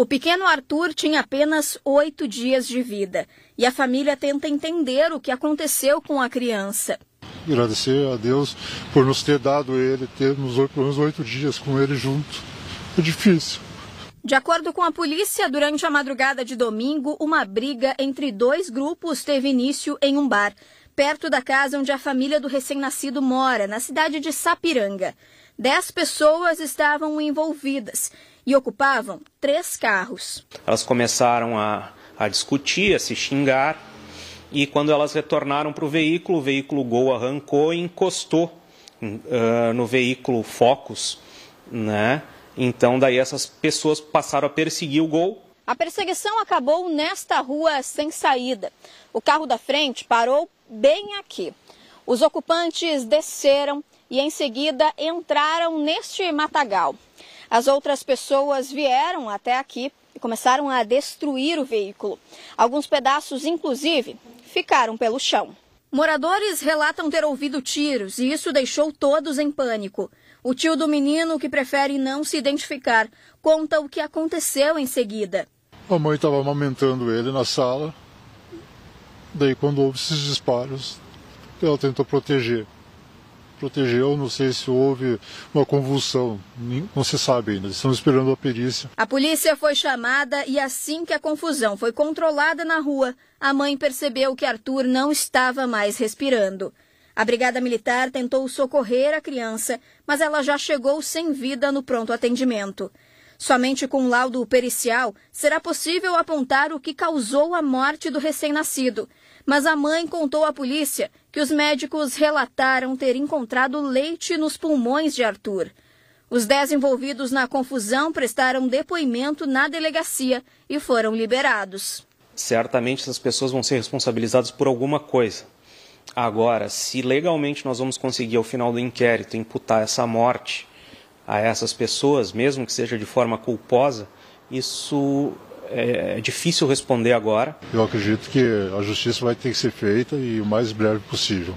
O pequeno Arthur tinha apenas oito dias de vida e a família tenta entender o que aconteceu com a criança. Agradecer a Deus por nos ter dado ele, termos pelo oito dias com ele junto. É difícil. De acordo com a polícia, durante a madrugada de domingo, uma briga entre dois grupos teve início em um bar, perto da casa onde a família do recém-nascido mora, na cidade de Sapiranga. Dez pessoas estavam envolvidas e ocupavam três carros. Elas começaram a, a discutir, a se xingar, e quando elas retornaram para o veículo, o veículo Gol arrancou e encostou uh, no veículo Focus, né? Então daí essas pessoas passaram a perseguir o Gol. A perseguição acabou nesta rua sem saída. O carro da frente parou bem aqui. Os ocupantes desceram, e em seguida entraram neste matagal. As outras pessoas vieram até aqui e começaram a destruir o veículo. Alguns pedaços, inclusive, ficaram pelo chão. Moradores relatam ter ouvido tiros e isso deixou todos em pânico. O tio do menino, que prefere não se identificar, conta o que aconteceu em seguida. A mãe estava amamentando ele na sala. Daí, quando houve esses disparos, ela tentou proteger protegeu, não sei se houve uma convulsão, não se sabe ainda, estamos esperando a perícia. A polícia foi chamada e assim que a confusão foi controlada na rua, a mãe percebeu que Arthur não estava mais respirando. A brigada militar tentou socorrer a criança, mas ela já chegou sem vida no pronto atendimento. Somente com um laudo pericial será possível apontar o que causou a morte do recém-nascido mas a mãe contou à polícia que os médicos relataram ter encontrado leite nos pulmões de Arthur. Os dez envolvidos na confusão prestaram depoimento na delegacia e foram liberados. Certamente essas pessoas vão ser responsabilizadas por alguma coisa. Agora, se legalmente nós vamos conseguir, ao final do inquérito, imputar essa morte a essas pessoas, mesmo que seja de forma culposa, isso é, é difícil responder agora. Eu acredito que a justiça vai ter que ser feita e o mais breve possível.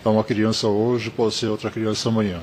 Então, uma criança hoje pode ser outra criança amanhã.